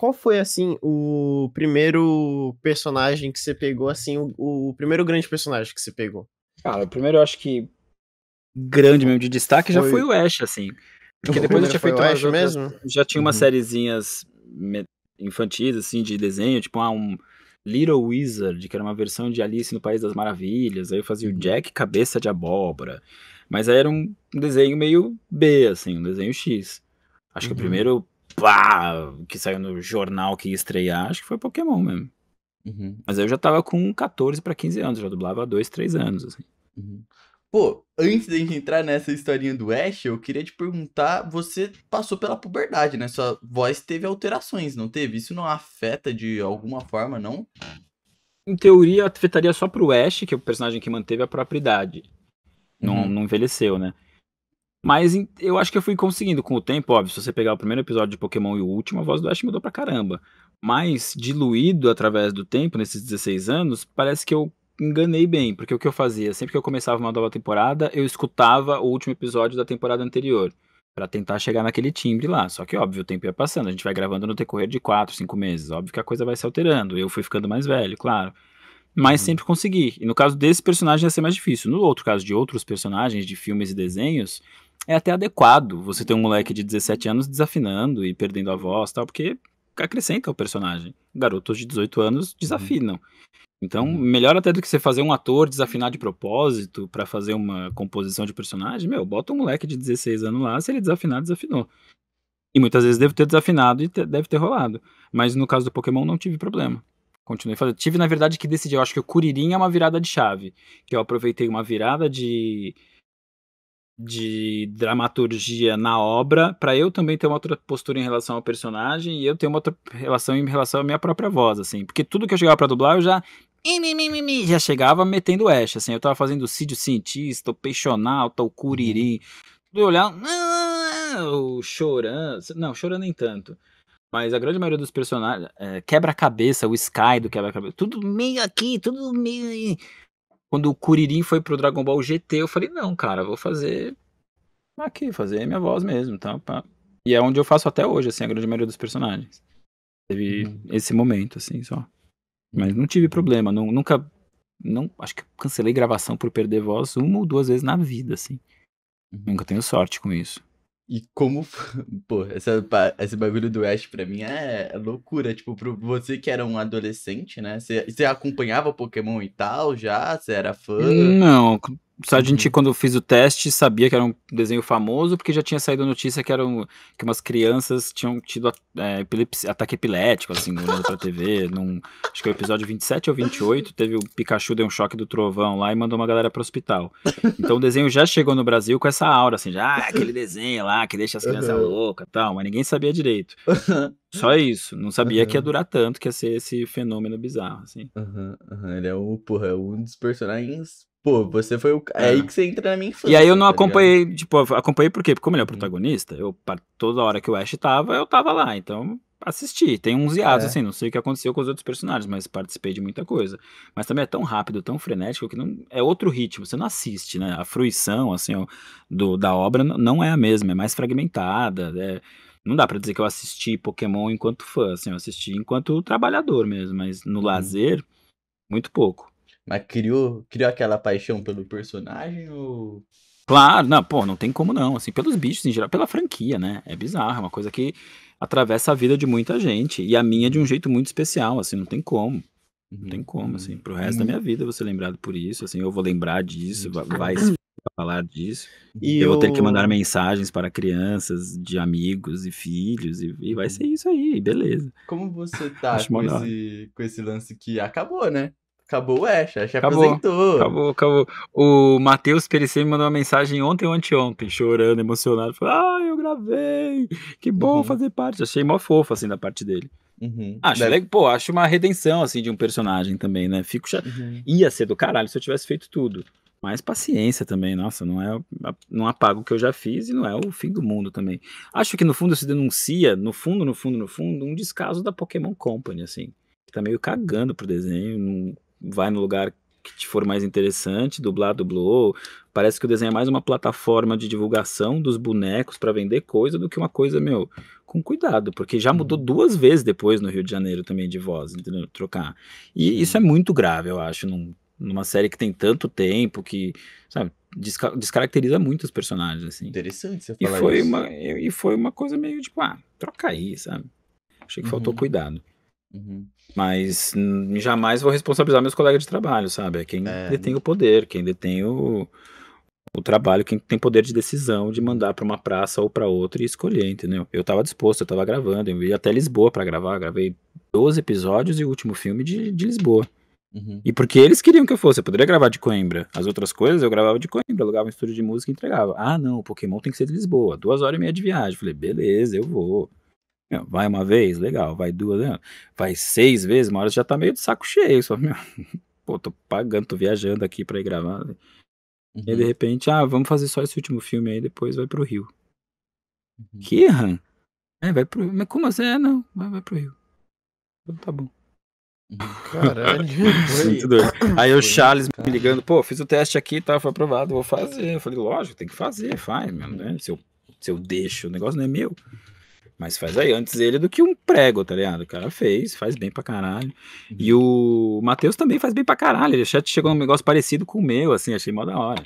qual foi, assim, o primeiro personagem que você pegou, assim, o, o primeiro grande personagem que você pegou? Cara, o primeiro eu acho que grande mesmo de destaque foi... já foi o Ash, assim. Porque depois eu tinha feito o Ash outras, mesmo? Já tinha umas uhum. sériezinhas infantis, assim, de desenho, tipo ah, um Little Wizard, que era uma versão de Alice no País das Maravilhas. Aí eu fazia o uhum. Jack Cabeça de Abóbora. Mas aí era um desenho meio B, assim, um desenho X. Acho uhum. que o uhum. primeiro pá, que saiu no jornal que ia estrear, acho que foi Pokémon mesmo. Uhum. Mas eu já tava com 14 para 15 anos, já dublava há 2, 3 anos, assim. Uhum. Pô, antes da gente entrar nessa historinha do Ash, eu queria te perguntar, você passou pela puberdade, né? Sua voz teve alterações, não teve? Isso não afeta de alguma forma, não? Em teoria, afetaria só pro Ash, que é o personagem que manteve a própria idade. Não, uhum. não envelheceu, né? Mas eu acho que eu fui conseguindo com o tempo, óbvio, se você pegar o primeiro episódio de Pokémon e o último, a voz do Ash mudou pra caramba. Mas diluído através do tempo, nesses 16 anos, parece que eu enganei bem, porque o que eu fazia, sempre que eu começava uma nova temporada, eu escutava o último episódio da temporada anterior, para tentar chegar naquele timbre lá. Só que óbvio, o tempo ia passando, a gente vai gravando no decorrer de 4, 5 meses, óbvio que a coisa vai se alterando. Eu fui ficando mais velho, claro mas uhum. sempre consegui. E no caso desse personagem ia ser mais difícil. No outro caso de outros personagens, de filmes e desenhos, é até adequado você ter um moleque de 17 anos desafinando e perdendo a voz tal, porque acrescenta ao personagem. Garotos de 18 anos uhum. desafinam. Então, uhum. melhor até do que você fazer um ator desafinar de propósito para fazer uma composição de personagem, meu, bota um moleque de 16 anos lá, se ele desafinar, desafinou. E muitas vezes deve ter desafinado e te, deve ter rolado. Mas no caso do Pokémon não tive problema. Continuei fazendo. Tive, na verdade, que decidir. Eu acho que o Curirim é uma virada de chave. Que eu aproveitei uma virada de de dramaturgia na obra, para eu também ter uma outra postura em relação ao personagem e eu ter uma outra relação em relação à minha própria voz, assim. Porque tudo que eu chegava para dublar, eu já já chegava metendo ash, assim, eu tava fazendo o Cídio Cientista, o Peixonal, o Curiri, uhum. tudo olhar, o Chorando, não, Chorando nem tanto, mas a grande maioria dos personagens, é, Quebra-Cabeça, o Sky do Quebra-Cabeça, tudo meio aqui, tudo meio quando o Kuririn foi pro Dragon Ball GT, eu falei, não, cara, vou fazer aqui, fazer minha voz mesmo, tá? Pá. E é onde eu faço até hoje, assim, a grande maioria dos personagens. Teve uhum. esse momento, assim, só. Mas não tive problema, não, nunca. Não, acho que cancelei gravação por perder voz uma ou duas vezes na vida, assim. Uhum. Nunca tenho sorte com isso. E como. Pô, essa, esse bagulho do Ash pra mim é, é loucura. Tipo, pra você que era um adolescente, né? Você, você acompanhava Pokémon e tal já? Você era fã? Não, só a gente, uhum. quando fiz o teste, sabia que era um desenho famoso, porque já tinha saído notícia que, eram, que umas crianças tinham tido é, ataque epilético, assim, olhando pra TV. Num, acho que é o episódio 27 ou 28, teve o Pikachu deu um choque do trovão lá e mandou uma galera pro hospital. Então o desenho já chegou no Brasil com essa aura, assim, já ah, aquele desenho lá que deixa as crianças uhum. loucas e tal, mas ninguém sabia direito. Só isso. Não sabia uhum. que ia uhum. durar tanto, que ia ser esse fenômeno bizarro, assim. Uhum, uhum, ele é o, porra, é um dos personagens Pô, você foi o. É, é aí que você entra na minha infância. E aí eu não tá acompanhei, ligado? tipo, acompanhei por quê? Porque como ele é o hum. protagonista, eu, toda hora que o Ash tava, eu tava lá. Então, assisti. Tem uns hiatos, é. assim, não sei o que aconteceu com os outros personagens, mas participei de muita coisa. Mas também é tão rápido, tão frenético, que não, é outro ritmo. Você não assiste, né? A fruição, assim, do, da obra não é a mesma, é mais fragmentada. É, não dá para dizer que eu assisti Pokémon enquanto fã, assim, eu assisti enquanto trabalhador mesmo, mas no hum. lazer, muito pouco. Mas criou, criou aquela paixão pelo personagem ou. Claro, não, pô, não tem como não, assim, pelos bichos em geral, pela franquia, né? É bizarro, é uma coisa que atravessa a vida de muita gente e a minha de um jeito muito especial, assim, não tem como. Não tem como, assim, pro resto da uhum. minha vida eu vou ser lembrado por isso, assim, eu vou lembrar disso, vai falar disso. E eu, eu vou ter que mandar mensagens para crianças, de amigos e filhos, e, e vai uhum. ser isso aí, beleza. Como você tá com esse, com esse lance que acabou, né? Acabou o Ash, Ash acabou, apresentou. Acabou, acabou. O Matheus Perecer me mandou uma mensagem ontem ou anteontem, chorando, emocionado. Falou, ah, eu gravei, que bom uhum. fazer parte. Achei mó fofo, assim, da parte dele. Uhum. Acho, Deve... pô, acho uma redenção, assim, de um personagem também, né? Fico chato. Uhum. Ia ser do caralho se eu tivesse feito tudo. Mas paciência também, nossa, não é não apago o que eu já fiz e não é o fim do mundo também. Acho que no fundo se denuncia, no fundo, no fundo, no fundo, um descaso da Pokémon Company, assim. Que tá meio cagando pro desenho, não vai no lugar que te for mais interessante, dublar, dublou. Parece que o desenho é mais uma plataforma de divulgação dos bonecos para vender coisa do que uma coisa, meu, com cuidado, porque já mudou uhum. duas vezes depois no Rio de Janeiro também de voz, entendeu? Trocar. E isso é muito grave, eu acho, num, numa série que tem tanto tempo que, sabe, desca descaracteriza muito os personagens, assim. Interessante você falar e foi isso. Uma, e foi uma coisa meio tipo, ah, troca aí, sabe? Achei que uhum. faltou cuidado. Uhum. Mas jamais vou responsabilizar meus colegas de trabalho, sabe? É quem é... Né? detém o poder, quem detém o, o trabalho, quem tem poder de decisão de mandar para uma praça ou para outra e escolher, entendeu? Eu estava disposto, eu estava gravando, eu ia até Lisboa para gravar, gravei 12 episódios e o último filme de, de Lisboa. Uhum. E porque eles queriam que eu fosse, eu poderia gravar de Coimbra. As outras coisas eu gravava de Coimbra, alugava um estúdio de música e entregava. Ah, não, o Pokémon tem que ser de Lisboa, duas horas e meia de viagem. Falei, beleza, eu vou. Né, vai uma vez, legal. Vai duas, né? vai seis vezes, uma hora já tá meio de saco cheio. Só, meu, pô, tô pagando, tô viajando aqui pra ir gravar. Uhum. E aí, de uhum. repente, ah, vamos fazer só esse último filme aí, depois vai pro Rio. Uhum. Que ran? É, vai pro Rio. Mas como assim? É, não, vai, vai pro Rio. Então tá bom. Caralho. aí o Charles me ligando, pô, fiz o teste aqui, tá, foi aprovado, vou fazer. Eu falei, lógico, tem que fazer, faz mesmo, né? Se eu, se eu deixo, o negócio não é meu. Mas faz aí antes ele do que um prego, tá ligado? O cara fez, faz bem pra caralho. E o Matheus também faz bem pra caralho. Ele já chegou um negócio parecido com o meu, assim, achei mó da hora.